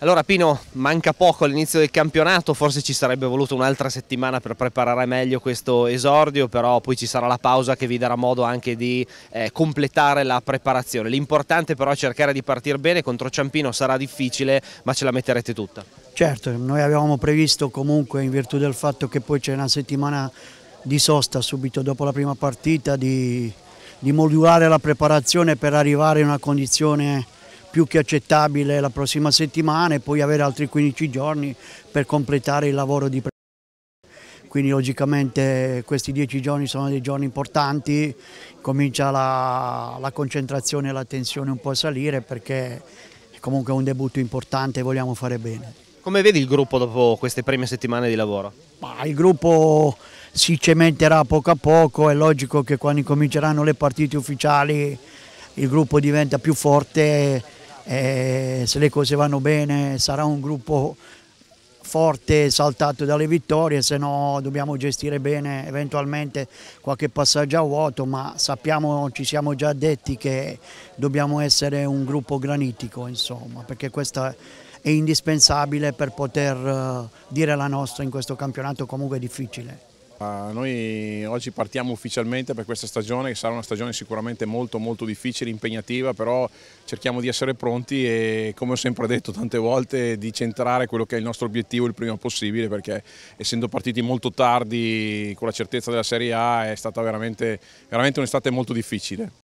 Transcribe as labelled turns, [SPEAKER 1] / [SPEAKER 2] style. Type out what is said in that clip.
[SPEAKER 1] Allora Pino, manca poco all'inizio del campionato, forse ci sarebbe voluto un'altra settimana per preparare meglio questo esordio, però poi ci sarà la pausa che vi darà modo anche di eh, completare la preparazione. L'importante però è cercare di partire bene, contro Ciampino sarà difficile, ma ce la metterete tutta.
[SPEAKER 2] Certo, noi avevamo previsto comunque in virtù del fatto che poi c'è una settimana di sosta subito dopo la prima partita di, di modulare la preparazione per arrivare in una condizione più che accettabile la prossima settimana e poi avere altri 15 giorni per completare il lavoro di preparazione. Quindi logicamente questi 10 giorni sono dei giorni importanti, comincia la, la concentrazione e la tensione un po' a salire perché è comunque un debutto importante e vogliamo fare bene.
[SPEAKER 1] Come vedi il gruppo dopo queste prime settimane di lavoro?
[SPEAKER 2] Ma il gruppo si cementerà poco a poco, è logico che quando incominceranno le partite ufficiali il gruppo diventa più forte eh, se le cose vanno bene sarà un gruppo forte saltato dalle vittorie, se no dobbiamo gestire bene eventualmente qualche passaggio a vuoto, ma sappiamo, ci siamo già detti che dobbiamo essere un gruppo granitico, insomma, perché questa è indispensabile per poter eh, dire la nostra in questo campionato comunque difficile.
[SPEAKER 3] Noi oggi partiamo ufficialmente per questa stagione che sarà una stagione sicuramente molto molto difficile, impegnativa, però cerchiamo di essere pronti e come ho sempre detto tante volte di centrare quello che è il nostro obiettivo il prima possibile perché essendo partiti molto tardi con la certezza della Serie A è stata veramente, veramente un'estate molto difficile.